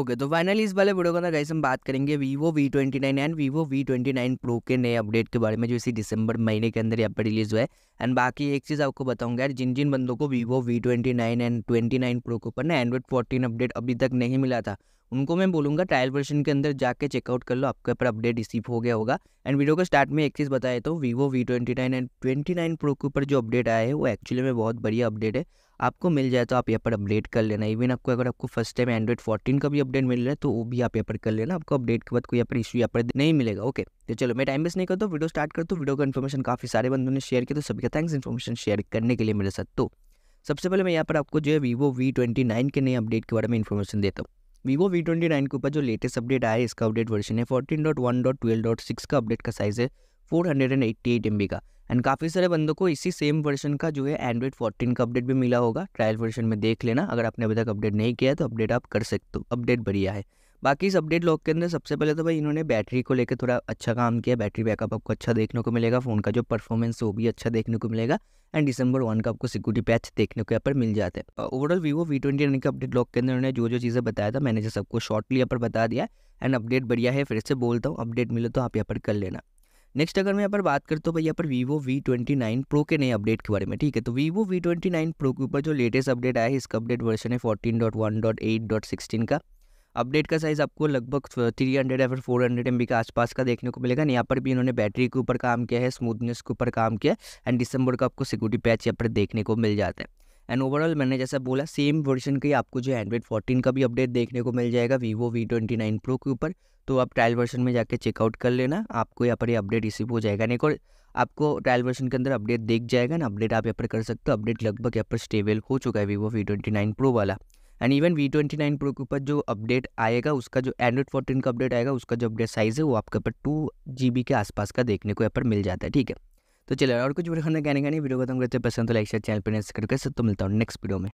okay तो finally इस वाले वीडियो के अंदर गाइस हम बात करेंगे Vivo V twenty nine and Vivo V twenty nine pro के नए अपडेट के बारे में जो इसी दिसंबर महीने के अंदर यहाँ पर रिलीज़ हुआ है एंड बाकी एक चीज़ आपको बताऊंगा यार जिन जिन बंदों को Vivo V twenty nine and twenty nine pro के ऊपर ना एंड्रॉइड फोर्टीन अपडेट अभी तक नहीं मिला था उनको मैं बोलूँगा ट्रायल वर्जन के अंदर जाके चेकआउट कर लो आपके ऊपर अपडेट रिसीव हो गया होगा एंड वीडियो के स्टार्ट में एक चीज़ बताए तो Vivo V twenty nine and twenty nine pro के ऊपर जो अपडेट आया है वो एक्चुअली में बहुत बढ़िया अपडेट है आपको मिल जाए तो आप यहाँ पर अपडेट कर लेना इवन आपको अगर आपको फर्स्ट टाइम एंड्रॉइड फोर्टीन का भी अपडेट मिल रहा है तो वो भी आप यहाँ पर कर लेना आपको अपडेट के बाद कोई यहाँ पर इशू यहाँ पर नहीं मिलेगा ओके तो चलो मैं टाइम वेस्ट नहीं करता वीडियो स्टार्ट करता तो वीडियो का इन्फॉर्मेशन काफ़ी सारे बंदों ने शेयर किया तो सभी का थैंक्स इन्फॉर्मेशन शेयर करने के लिए मेरे साथ तो सबसे पहले मैं यहाँ पर आपको जो है वीवो वी ट्वेंटी नाइन के नए अपडेट के बारे में इन्फॉर्मेशन देता हूँ वीवो वी ट्वेंटी नाइन के ऊपर जो लेटेस्ट अपडेट आया है इसका अपडेट वर्जन है fourteen dot one dot twelve dot six का अपडेट का साइज़ है four hundred and eighty eight M B का एंड काफ़ी सारे बंदों को इसी सेम वर्जन का जो है एंड्रॉइड फोर्टीन का अपडेट भी मिला होगा ट्रायल वर्जन में देख लेना अगर आपने अभी तक अपडेट नहीं किया है तो अपडेट आप कर सकते हो अपडेट बढ़िया है बाकी इस अपडेट लॉक के अंदर सबसे पहले तो भाई इन्होंने बैटरी को लेकर थोड़ा अच्छा काम किया बैटरी बैकअप आपको अच्छा देखने को मिलेगा फ़ोन का जो परफॉर्मेंस वो भी अच्छा देखने को मिलेगा एंड डिसंबर वन का आपको सिक्योरिटी पैच देखने को यहाँ पर मिल जाते हैं ओवरऑल वीवो वी ट्वेंटी के अपडेट लॉक के अंदर उन्होंने जो जो चीज़ें बताया था मैंने जो सबको शॉर्टली यहाँ पर बता दिया एंड अपडेट बढ़िया है फिर से बोलता हूँ अपडेट मिले तो आप यहाँ पर कर लेना नेक्स्ट अगर मैं यहाँ पर बात करता हूँ भाई यहाँ पर Vivo V twenty nine pro के नए अपडेट के बारे में ठीक है तो Vivo V twenty nine pro के ऊपर जो लेटेस्ट अपडेट आया है इसका अपडेट वर्षन है fourteen dot one dot eight dot sixteen का अपडेट का साइज़ आपको लगभग थ्री हंड्रेड या फिर फोर हंड्रेड एम के आसपास का देखने को मिलेगा यहाँ पर भी इन्होंने बैटरी के ऊपर काम किया है स्मूथनेस के ऊपर काम किया एंड दिसंबर का आपको सिक्योरिटी पैच यहाँ पर देखने को मिल जाता है एंड ओवरऑल मैंने जैसा बोला सेम वर्जन के आपको जो एंड्रॉइड फोर्टीन का भी अपडेट देखने को मिल जाएगा Vivo V twenty nine pro के ऊपर तो आप ट्रायल वर्जन में जाके चेकआउट कर लेना आपको यहाँ पर ये अपडेट रिसीव हो जाएगा नहीं और आपको ट्रायल वर्जन के अंदर अपडेट देख जाएगा ना अपडेट आप यहाँ पर कर सकते हो अपडेट लगभग यहाँ पर स्टेबल हो चुका है Vivo V twenty nine pro वाला and even V twenty nine pro के ऊपर जो अपडेट आएगा उसका जो एंड्रॉइड फोर्टीन का अपडेट आएगा उसका जो अपडेट साइज़ है वो आपके ऊपर टू जी बी के आसपास का देखने को यहाँ पर मिल जाता है ठीक है तो चलिए और कुछ वीडियो खाना कहने का नहीं वीडियो खत्म करते पसंद तो लाइक शेयर चैनल पर सब्सक्राइब कर तो मिलता हूँ नेक्स्ट वीडियो में